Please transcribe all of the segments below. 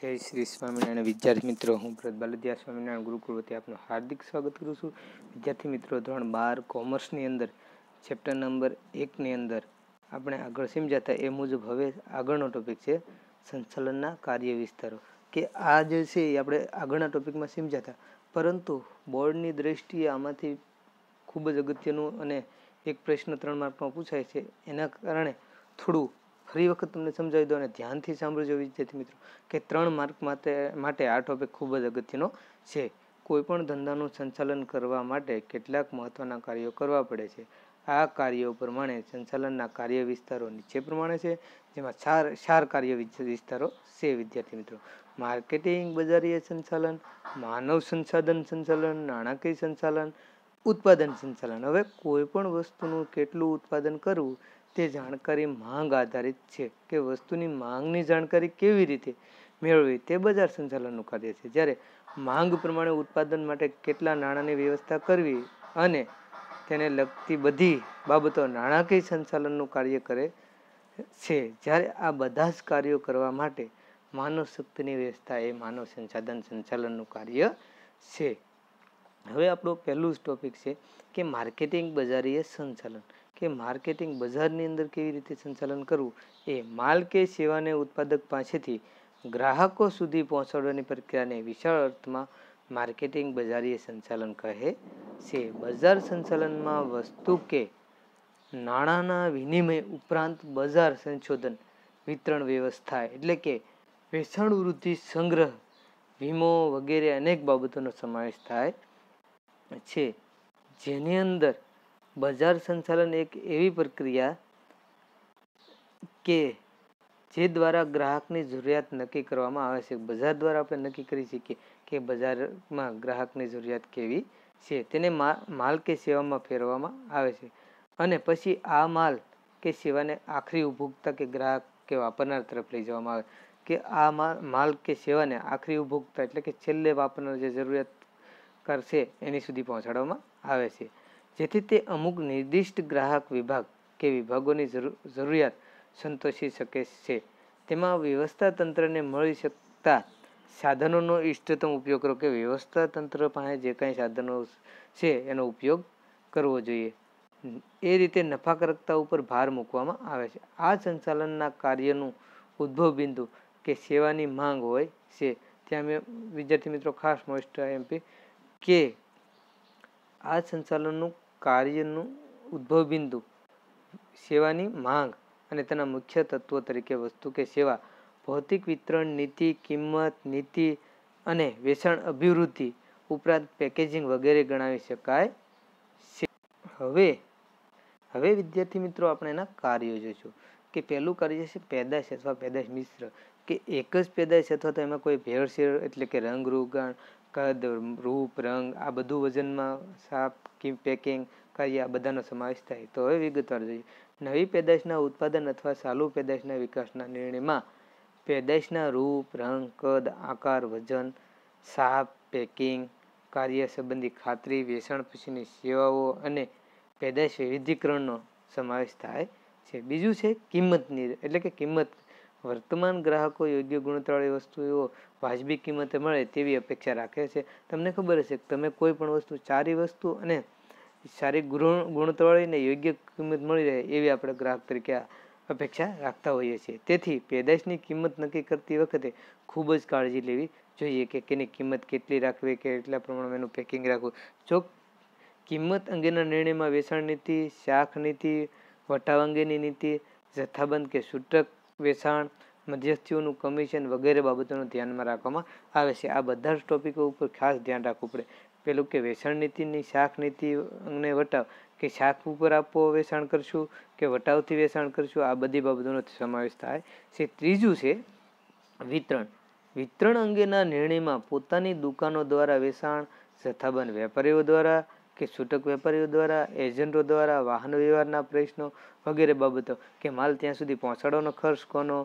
જય શ્રી સ્વામિનારાયણ વિદ્યાર્થી મિત્રો હું પ્રદ બાલદિયા સ્વામિનારાયણ ગુરુકુળ વતી આપનું હાર્દિક સ્વાગત કરું છું વિદ્યાર્થી મિત્રો ધોરણ બાર કોમર્સની અંદર ચેપ્ટર નંબર એકની અંદર આપણે આગળ સેમ જતા એ મુજબ હવે આગળનો ટોપિક છે સંચાલનના કાર્ય વિસ્તારો કે આ જે છે એ આપણે આગળના ટોપિકમાં સેમ જતા પરંતુ બોર્ડની દ્રષ્ટિએ આમાંથી ખૂબ જ અગત્યનું અને એક પ્રશ્ન ત્રણ માર્કમાં પૂછાય છે એના કારણે થોડું ફરી વખત તમને સમજાવી દો અને ધ્યાનથી સાંભળજો વિદ્યાર્થી મિત્રો કે ત્રણ માર્ક માટે માટે આ ટોપિક ખૂબ જ અગત્યનો છે કોઈપણ ધંધાનું સંચાલન કરવા માટે કેટલાક મહત્ત્વના કાર્યો કરવા પડે છે આ કાર્યો પ્રમાણે સંચાલનના કાર્ય વિસ્તારો નીચે પ્રમાણે છે જેમાં ચાર ચાર કાર્ય વિસ્તારો છે વિદ્યાર્થી મિત્રો માર્કેટિંગ બજારીય સંચાલન માનવ સંસાધન સંચાલન નાણાકીય સંચાલન ઉત્પાદન સંચાલન હવે કોઈપણ વસ્તુનું કેટલું ઉત્પાદન કરવું તે જાણકારી માંગ આધારિત છે કે વસ્તુની માંગની જાણકારી કેવી રીતે મેળવવી તે બજાર સંચાલનનું કાર્ય છે જ્યારે માંગ પ્રમાણે ઉત્પાદન માટે કેટલા નાણાંની વ્યવસ્થા કરવી અને તેને લગતી બધી બાબતો નાણાકીય સંચાલનનું કાર્ય કરે છે જ્યારે આ બધા જ કાર્યો કરવા માટે માનવ શક્તિની વ્યવસ્થા એ માનવ સંસાધન સંચાલનનું કાર્ય છે હવે આપણો પહેલું જ ટોપિક છે કે માર્કેટિંગ બજારીય સંચાલન કે માર્કેટિંગ બજારની અંદર કેવી રીતે સંચાલન કરવું એ માલ કે સેવાને ઉત્પાદક પાસેથી ગ્રાહકો સુધી પહોંચાડવાની પ્રક્રિયાને વિશાળ અર્થમાં માર્કેટિંગ બજારીય સંચાલન કહે છે બજાર સંચાલનમાં વસ્તુ કે નાણાંના વિનિમય ઉપરાંત બજાર સંશોધન વિતરણ વ્યવસ્થા એટલે કે વેચાણ વૃદ્ધિ સંગ્રહ વીમો વગેરે અનેક બાબતોનો સમાવેશ થાય છે જેની અંદર બજાર સંચાલન એક એવી પ્રક્રિયા કે જે દ્વારા ગ્રાહકની જરૂરિયાત નક્કી કરવામાં આવે છે બજાર દ્વારા આપણે નક્કી કરી શકીએ કે બજારમાં ગ્રાહકની જરૂરિયાત કેવી છે તેને માલ કે સેવામાં ફેરવવામાં આવે છે અને પછી આ માલ કે સેવાને આખરી ઉપભોક્તા કે ગ્રાહક કે વાપરનાર તરફ લઈ જવામાં આવે કે આ માલ કે સેવાને આખરી ઉપભોક્તા એટલે કે છેલ્લે વાપરનાર જે જરૂરિયાત કરશે એની સુધી પહોંચાડવામાં આવે છે જેથી તે અમુક નિર્દિષ્ટ ગ્રાહક વિભાગ કે વિભાગોની જરૂરિયાત સંતોષી શકે છે તેમાં વ્યવસ્થા તંત્રને મળી શકતા સાધનોનો ઇષ્ટતમ ઉપયોગ કરો કે વ્યવસ્થા તંત્ર પાસે જે કાંઈ સાધનો છે એનો ઉપયોગ કરવો જોઈએ એ રીતે નફાકારકતા ઉપર ભાર મૂકવામાં આવે છે આ સંચાલનના કાર્યનું ઉદ્ભવ બિંદુ કે સેવાની માંગ હોય છે ત્યાં મેં વિદ્યાર્થી મિત્રો ખાસ મોસ્ટ એમપી કે આ સંચાલનનું કાર્યનું ઉદ્ભવ બિંદુ સેવાની માંગ અને તેના મુખ્ય તત્વો તરીકે વસ્તુ કે સેવા ભૌતિક વિતરણ નીતિ કિંમત નીતિ અને વેચાણ અભિવૃદ્ધિ ઉપરાંત પેકેજિંગ વગેરે ગણાવી શકાય છે હવે હવે વિદ્યાર્થી મિત્રો આપણે એના કાર્યો જોઈશું કે પહેલું કાર્ય છે પેદાશ અથવા પેદાશ મિશ્ર કે એક જ પેદાશ અથવા તો એમાં કોઈ ભેળસેળ એટલે કે રંગ રૂગણ કદ રૂપ રંગ આ બધું વજનમાં સાપ કે પેકિંગ કાર્ય આ બધાનો સમાવેશ થાય તો હવે વિગતવાર જોઈએ નવી પેદાશના ઉત્પાદન અથવા ચાલુ પેદાશના વિકાસના નિર્ણયમાં પેદાશના રૂપ રંગ કદ આકાર વજન સાપ પેકિંગ કાર્ય સંબંધી ખાતરી વેચાણ પછીની સેવાઓ અને પેદાશ વૈવિધ્યકરણનો સમાવેશ થાય છે બીજું છે કિંમતની એટલે કે કિંમત વર્તમાન ગ્રાહકો યોગ્ય ગુણવત્તાવાળી વસ્તુઓ વાજબી કિંમતે મળે તેવી અપેક્ષા રાખે છે તમને ખબર હશે કે તમે કોઈ પણ વસ્તુ સારી વસ્તુ અને સારી ગુણવત્તાવાળીને યોગ્ય કિંમત મળી રહે એવી આપણે ગ્રાહક તરીકે અપેક્ષા રાખતા હોઈએ છીએ તેથી પેદાશની કિંમત નક્કી કરતી વખતે ખૂબ જ કાળજી લેવી જોઈએ કે કેની કિંમત કેટલી રાખવી કે એટલા પ્રમાણમાં એનું પેકિંગ રાખવું જો કિંમત અંગેના નિર્ણયમાં વેચાણ નીતિ શાખ નીતિ વટાવ અંગેની નીતિ જથ્થાબંધ કે સૂટક વેચાણ મધ્યસ્થીઓનું કમિશન વગેરે બાબતોનું ધ્યાનમાં રાખવામાં આવે છે આ બધા જ ટોપિકો ઉપર ખાસ ધ્યાન રાખવું પડે પેલું કે વેચાણ નીતિની શાખ નીતિ અને વટાવ કે શાખ ઉપર આપવો વેચાણ કરશું કે વટાવથી વેચાણ કરશું આ બધી બાબતોનો સમાવેશ થાય છે ત્રીજું છે વિતરણ વિતરણ અંગેના નિર્ણયમાં પોતાની દુકાનો દ્વારા વેચાણ જથ્થાબંધ વેપારીઓ દ્વારા કે છૂટક વેપારીઓ દ્વારા એજન્ટો દ્વારા વાહન વ્યવહારના પ્રશ્નો વગેરે બાબતો કે માલ ત્યાં સુધી પહોંચાડવાનો ખર્ચ કોનો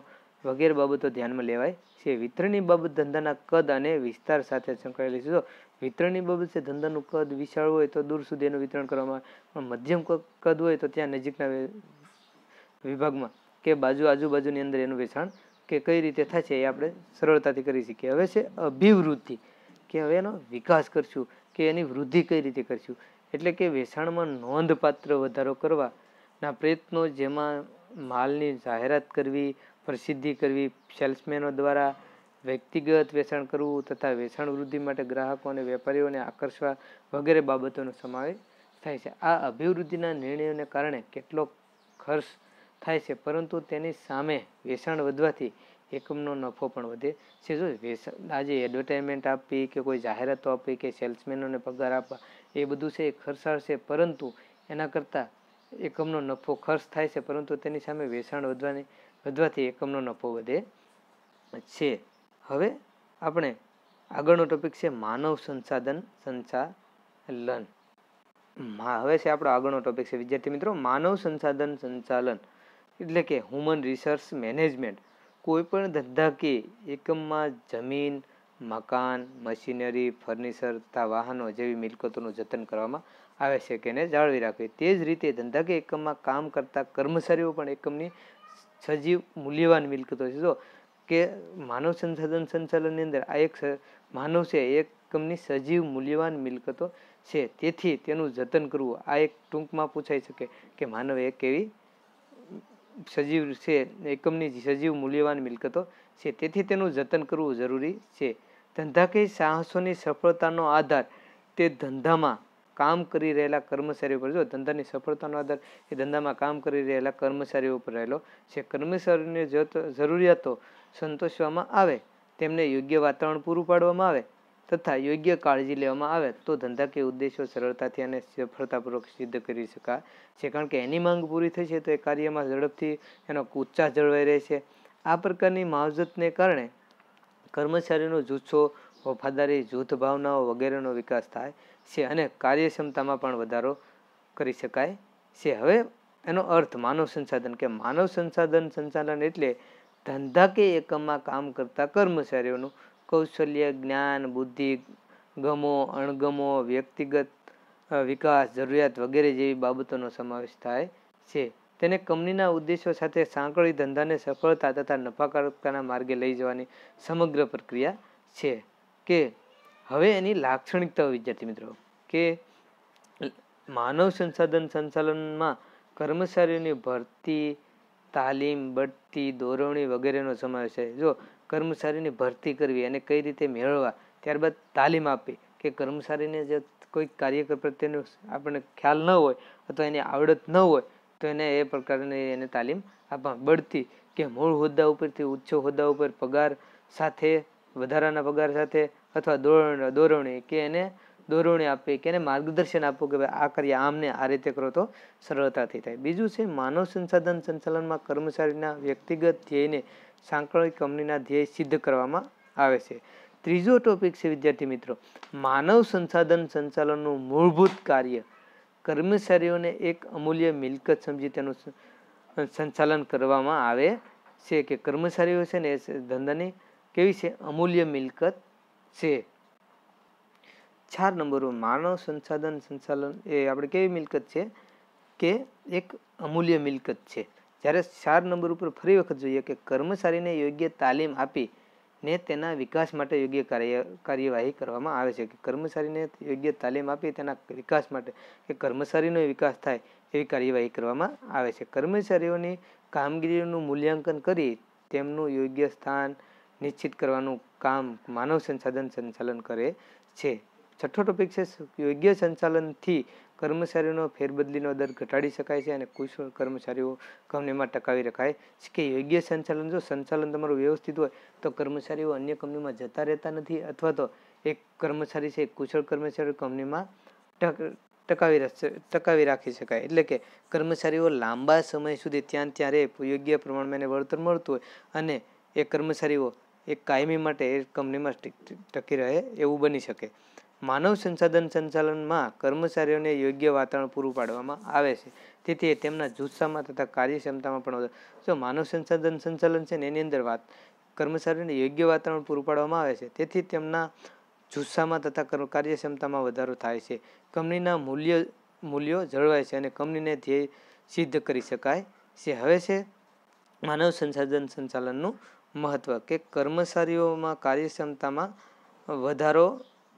વગેરે બાબતો ધ્યાનમાં લેવાય છે વિતરણની બાબત ધંધાના કદ અને વિસ્તાર સાથે સંકળાયેલી છે જો વિતરણની બાબત છે ધંધાનું કદ વિશાળ હોય તો દૂર સુધી એનું વિતરણ કરવામાં પણ મધ્યમ કદ હોય તો ત્યાં નજીકના વિભાગમાં કે બાજુ આજુબાજુની અંદર એનું વેચાણ કે કઈ રીતે થાય છે એ આપણે સરળતાથી કરી શકીએ હવે છે અભિવૃદ્ધિ કે હવે એનો વિકાસ કરશું કે એની વૃદ્ધિ કઈ રીતે કરશું એટલે કે વેચાણમાં નોંધપાત્ર વધારો કરવાના પ્રયત્નો જેમાં માલની જાહેરાત કરવી પ્રસિદ્ધિ કરવી સેલ્સમેનો દ્વારા વ્યક્તિગત વેચાણ કરવું તથા વેચાણ વૃદ્ધિ માટે ગ્રાહકો અને વેપારીઓને આકર્ષવા વગેરે બાબતોનો સમાવેશ થાય છે આ અભિવૃદ્ધિના નિર્ણયોને કારણે કેટલો ખર્ચ થાય છે પરંતુ તેની સામે વેચાણ વધવાથી એકમનો નફો પણ વધે છે જો આજે એડવર્ટાઇઝમેન્ટ આપવી કે કોઈ જાહેરાતો આપવી કે સેલ્સમેનોને પગાર આપવા એ બધું છે એ ખર્ચાળ છે પરંતુ એના કરતાં એકમનો નફો ખર્ચ થાય છે પરંતુ તેની સામે વેચાણ વધવાની વધવાથી એકમનો નફો વધે છે હવે આપણે આગળનો ટોપિક છે માનવ સંસાધન સંચાલન હવે છે આપણો આગળનો ટોપિક છે વિદ્યાર્થી મિત્રો માનવ સંસાધન સંચાલન એટલે કે હ્યુમન રિસર્ચ મેનેજમેન્ટ કોઈપણ ધંધાકીય એકમમાં જમીન મકાન મશીનરી ફર્નિચર તથા વાહનો જેવી મિલકતોનું જતન કરવામાં આવે છે કે એને જાળવી રાખવી તે જ રીતે ધંધાકીય એકમમાં કામ કરતા કર્મચારીઓ પણ એકમની સજીવ મૂલ્યવાન મિલકતો છે જો કે માનવ સંસાધન સંચાલનની અંદર આ એક માનવ છે એકમની સજીવ મૂલ્યવાન મિલકતો છે તેથી તેનું જતન કરવું આ એક ટૂંકમાં પૂછાઈ શકે કે માનવ એક કેવી સજીવ છે એકમની સજીવ મૂલ્યવાન મિલકતો છે તેથી તેનું જતન કરવું જરૂરી છે ધંધાકીય સાહસોની સફળતાનો આધાર તે ધંધામાં કામ કરી રહેલા કર્મચારીઓ પર જો ધંધાની સફળતાનો આધાર એ ધંધામાં કામ કરી રહેલા કર્મચારીઓ પર રહેલો છે કર્મચારીઓને જરૂરિયાતો સંતોષવામાં આવે તેમને યોગ્ય વાતાવરણ પૂરું પાડવામાં આવે તથા યોગ્ય કાળજી લેવામાં આવે તો ધંધાકીય ઉદ્દેશો સરળતાથી અને સફળતાપૂર્વક સિદ્ધ કરી શકાય છે કારણ કે એની માંગ પૂરી થઈ છે તો એ કાર્યમાં ઝડપથી એનો ઉત્સાહ જળવાઈ રહે છે આ પ્રકારની માવજતને કારણે કર્મચારીનો જુસ્સો વફાદારી જૂથ ભાવનાઓ વગેરેનો વિકાસ થાય છે અને કાર્યક્ષમતામાં પણ વધારો કરી શકાય છે હવે એનો અર્થ માનવ સંસાધન કે માનવ સંસાધન સંચાલન એટલે ધંધાકીય એકમમાં કામ કરતા કર્મચારીઓનું કૌશલ્ય જ્ઞાન બુદ્ધિ ગમો અણગમો વ્યક્તિગત વિકાસ જરૂરિયાત વગેરે જેવી બાબતોનો સમાવેશ થાય છે તેને કંપનીના ઉદ્દેશો સાથે સાંકળી ધંધાને સફળતા તથા નફાકારકતાના માર્ગે લઈ જવાની સમગ્ર પ્રક્રિયા છે કે હવે એની લાક્ષણિકતા વિદ્યાર્થી મિત્રો કે માનવ સંસાધન સંચાલનમાં કર્મચારીઓની ભરતી તાલીમ બઢતી દોરવણી વગેરેનો સમાવેશ થાય જો કર્મચારીની ભરતી કરવી અને કઈ રીતે મેળવવા ત્યારબાદ તાલીમ આપવી કે કર્મચારીને જે કોઈ કાર્ય પ્રત્યેનો આપણને ખ્યાલ ન હોય અથવા એની આવડત ન હોય તો એને એ પ્રકારની એને તાલીમ આપવા બળતી કે મૂળ હોદ્દા ઉપરથી ઉચ્ચો હોદ્દા ઉપર પગાર સાથે વધારાના પગાર સાથે અથવા દોરણ દોરવણી કે એને દોરવણી આપવી કે એને માર્ગદર્શન આપવું કે ભાઈ આ કરીએ આમને આ રીતે કરો તો સરળતાથી થાય બીજું છે માનવ સંસાધન સંચાલનમાં કર્મચારીના વ્યક્તિગત ધ્યેયને સાંકળી કંપનીના ધ્યેય સિદ્ધ કરવામાં આવે છે ત્રીજો ટોપિક છે વિદ્યાર્થી મિત્રો માનવ સંસાધન સંચાલનનું મૂળભૂત કાર્ય કર્મચારીઓને એક અમૂલ્ય મિલકત સમજી તેનું સંચાલન કરવામાં આવે છે કે કર્મચારીઓ છે ને એ ધંધાની કેવી છે અમૂલ્ય મિલકત છે ચાર નંબર માનવ સંસાધન સંચાલન એ આપણે કેવી મિલકત છે કે એક અમૂલ્ય મિલકત છે જ્યારે ચાર નંબર ઉપર ફરી વખત જોઈએ કે કર્મચારીને યોગ્ય તાલીમ આપી ને તેના વિકાસ માટે યોગ્ય કાર્ય કાર્યવાહી કરવામાં આવે છે કે કર્મચારીને યોગ્ય તાલીમ આપી તેના વિકાસ માટે કે કર્મચારીનો વિકાસ થાય એવી કાર્યવાહી કરવામાં આવે છે કર્મચારીઓની કામગીરીનું મૂલ્યાંકન કરી તેમનું યોગ્ય સ્થાન નિશ્ચિત કરવાનું કામ માનવ સંસાધન સંચાલન કરે છે છઠ્ઠો ટોપિક છે યોગ્ય સંચાલનથી કર્મચારીઓનો ફેરબદલીનો દર ઘટાડી શકાય છે અને કુશળ કર્મચારીઓ કંપનીમાં ટકાવી રખાય છે કે યોગ્ય સંચાલન જો સંચાલન તમારું વ્યવસ્થિત હોય તો કર્મચારીઓ અન્ય કંપનીમાં જતા રહેતા નથી અથવા તો એક કર્મચારી છે કુશળ કર્મચારી કંપનીમાં ટકાવી ટકાવી રાખી શકાય એટલે કે કર્મચારીઓ લાંબા સમય સુધી ત્યાં ત્યારે યોગ્ય પ્રમાણમાં એને વળતર મળતું હોય અને એ કર્મચારીઓ એ કાયમી માટે એ કંપનીમાં ટકી રહે એવું બની શકે માનવ સંસાધન સંચાલનમાં કર્મચારીઓને યોગ્ય વાતાવરણ પૂરું પાડવામાં આવે છે તેથી તેમના જુસ્સામાં તથા કાર્યક્ષમતામાં પણ જો માનવ સંસાધન સંચાલન છે ને એની અંદર વાત કર્મચારીઓને યોગ્ય વાતાવરણ પૂરું પાડવામાં આવે છે તેથી તેમના જુસ્સામાં તથા કાર્યક્ષમતામાં વધારો થાય છે કંપનીના મૂલ્ય મૂલ્યો જળવાય છે અને કંપનીને ધ્યેય સિદ્ધ કરી શકાય છે હવે છે માનવ સંસાધન સંચાલનનું મહત્ત્વ કે કર્મચારીઓમાં કાર્યક્ષમતામાં વધારો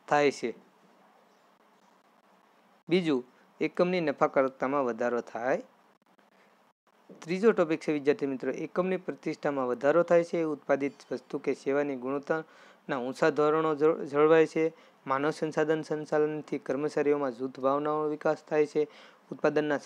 થાય છે બીજું એકમની નફાકારકતામાં વધારો થાય ત્રીજો ટોપિક છે વિદ્યાર્થી મિત્રો એકમની પ્રતિષ્ઠામાં વધારો થાય છે ઉત્પાદિત વસ્તુ કે સેવાની ગુણવત્તાના ઊંચા ધોરણો જળવાય છે માનવ સંસાધન સંચાલનથી કર્મચારીઓમાં જૂથ ભાવનાઓનો વિકાસ થાય છે ઉત્પાદનના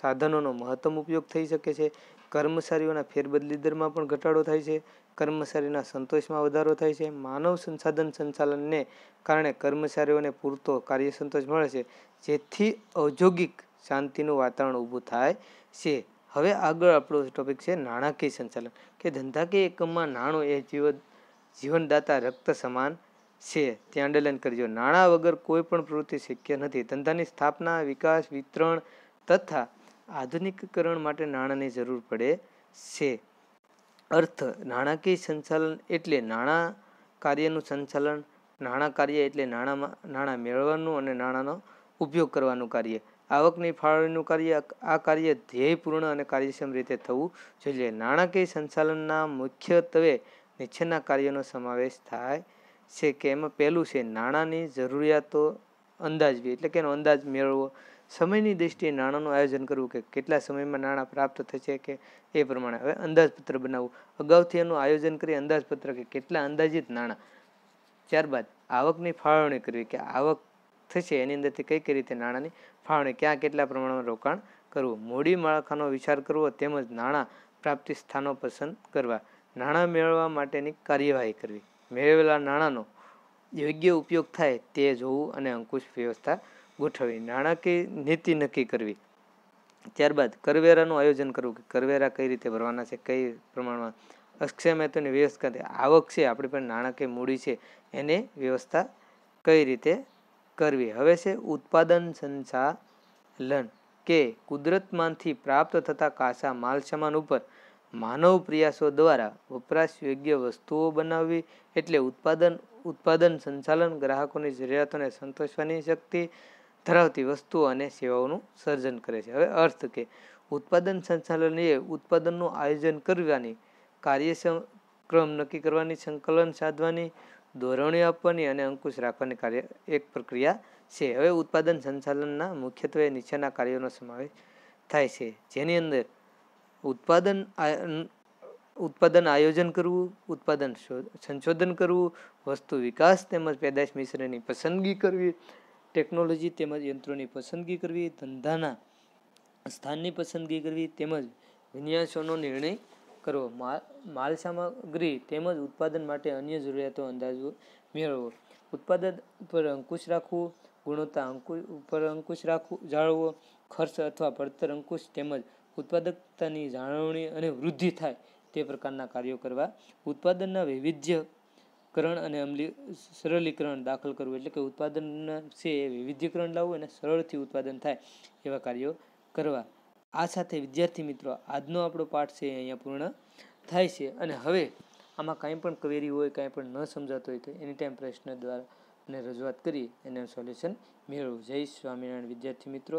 સાધનોનો મહત્તમ ઉપયોગ થઈ શકે છે કર્મચારીઓના ફેરબદલી દરમાં પણ ઘટાડો થાય છે કર્મચારીના સંતોષમાં વધારો થાય છે માનવ સંસાધન સંચાલનને કારણે કર્મચારીઓને પૂરતો કાર્ય સંતોષ મળે છે જેથી ઔદ્યોગિક શાંતિનું વાતાવરણ ઊભું થાય છે હવે આગળ આપણો ટોપિક છે નાણાકીય સંચાલન કે ધંધાકીય એકમમાં નાણું એ જીવ જીવનદાતા રક્ત સમાન છે તે અંડરલાઈન કરજો નાણાં વગર કોઈ પણ પ્રવૃત્તિ શક્ય નથી ધંધાની સ્થાપના વિકાસ વિતરણ તથા આધુનિકીકરણ માટે નાણાંની જરૂર પડે છે અર્થ નાણાકીય સંચાલન એટલે નાણાં કાર્યનું સંચાલન નાણાં કાર્ય એટલે નાણાંમાં નાણાં મેળવવાનું અને નાણાંનો ઉપયોગ કરવાનું કાર્ય આવકની ફાળવણીનું કાર્ય આ કાર્ય ધ્યેયપૂર્ણ અને કાર્યક્ષમ રીતે થવું જોઈએ નાણાકીય સંચાલનના મુખ્યત્વે નીચેના કાર્યનો સમાવેશ થાય છે કે એમાં પહેલું છે નાણાંની જરૂરિયાતો અંદાજવી એટલે કે એનો અંદાજ મેળવવો સમયની દ્રષ્ટિએ નાણાંનું આયોજન કરવું કે કેટલા સમયમાં નાણાં પ્રાપ્ત થશે કે એ પ્રમાણે હવે અંદાજપત્ર બનાવવું અગાઉથી એનું આયોજન કરી અંદાજપત્ર કે કેટલા અંદાજિત નાણાં ત્યારબાદ આવકની ફાળવણી કરવી કે આવક થશે એની અંદરથી કઈ કઈ રીતે નાણાંની ફાળવણી ક્યાં કેટલા પ્રમાણમાં રોકાણ કરવું મૂડી માળખાનો વિચાર કરવો તેમજ નાણાં પ્રાપ્તિ સ્થાનો પસંદ કરવા નાણાં મેળવવા માટેની કાર્યવાહી કરવી મેળવેલા નાણાંનો યોગ્ય ઉપયોગ થાય તે જોવું અને અંકુશ વ્યવસ્થા ગોઠવી નાણાકીય નીતિ નક્કી કરવી ત્યારબાદ કરવેરાનું આયોજન કરવું કે કરવેરા કઈ રીતે ભરવાના છે કઈ પ્રમાણમાં અક્ષમ વ્યવસ્થા આવક છે આપણી પણ નાણાકીય મૂડી છે એની વ્યવસ્થા કઈ રીતે કરવી હવે છે ઉત્પાદન સંચાલન કે કુદરતમાંથી પ્રાપ્ત થતા કાસા માલ સામાન ઉપર માનવ પ્રયાસો દ્વારા વપરાશ યોગ્ય વસ્તુઓ બનાવવી એટલે ઉત્પાદન ઉત્પાદન સંચાલન ગ્રાહકોની જરૂરિયાતોને સંતોષવાની શક્તિ ધરાવતી વસ્તુઓ અને સેવાઓનું સર્જન કરે છે હવે અર્થ કે ઉત્પાદન સંચાલનએ ઉત્પાદનનું આયોજન કરવાની કાર્ય ક્રમ નક્કી કરવાની સંકલન સાધવાની ધોરણીઓ આપવાની અને અંકુશ રાખવાની કાર્ય એક પ્રક્રિયા છે હવે ઉત્પાદન સંચાલનના મુખ્યત્વે નીચેના કાર્યોનો સમાવેશ થાય છે જેની અંદર ઉત્પાદન ઉત્પાદન આયોજન કરવું ઉત્પાદન સંશોધન કરવું વસ્તુ વિકાસ તેમજ પેદાશ મિશ્રની પસંદગી કરવી ટેકનોલોજી તેમજ યંત્રોની પસંદગી કરવી ધંધાના સ્થાનની પસંદગી કરવી તેમજ વિન્યાસોનો નિર્ણય કરવો માલ સામગ્રી તેમજ ઉત્પાદન માટે અન્ય જરૂરિયાતો અંદાજો મેળવવો ઉત્પાદન પર અંકુશ રાખવું ગુણવત્તા અંકુ ઉપર અંકુશ રાખવું જાળવવો ખર્ચ અથવા પડતર અંકુશ તેમજ ઉત્પાદકતાની જાળવણી અને વૃદ્ધિ થાય તે પ્રકારના કાર્યો કરવા ઉત્પાદનના વૈવિધ્ય કરણ અને અમલી સરળીકરણ દાખલ કરવું એટલે કે ઉત્પાદન છે એ વૈવિધ્યકરણ લાવવું અને સરળથી ઉત્પાદન થાય એવા કાર્યો કરવા આ સાથે વિદ્યાર્થી મિત્રો આજનો આપણો પાઠ છે એ અહીંયા પૂર્ણ થાય છે અને હવે આમાં કાંઈ પણ કવેરી હોય કાંઈ પણ ન સમજાતો હોય તો એની ટાઈમ પ્રશ્ન દ્વારા અને રજૂઆત કરી એને સોલ્યુશન મેળવવું જય સ્વામિનારાયણ વિદ્યાર્થી મિત્રો